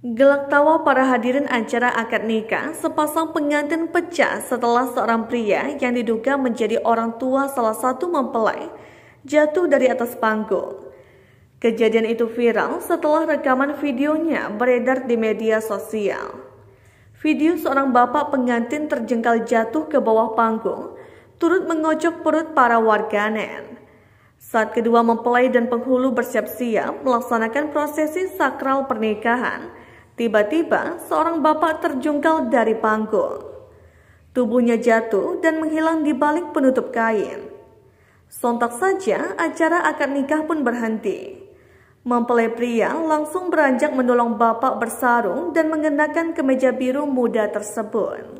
Gelak tawa para hadirin acara akad nikah, sepasang pengantin pecah setelah seorang pria yang diduga menjadi orang tua salah satu mempelai jatuh dari atas panggung. Kejadian itu viral setelah rekaman videonya beredar di media sosial. Video seorang bapak pengantin terjengkal jatuh ke bawah panggung turut mengocok perut para warganet. Saat kedua mempelai dan penghulu bersiap-siap melaksanakan prosesi sakral pernikahan, Tiba-tiba, seorang bapak terjungkal dari panggung. Tubuhnya jatuh dan menghilang di balik penutup kain. Sontak saja, acara akad nikah pun berhenti. Mempelai pria langsung beranjak menolong bapak bersarung dan mengenakan kemeja biru muda tersebut.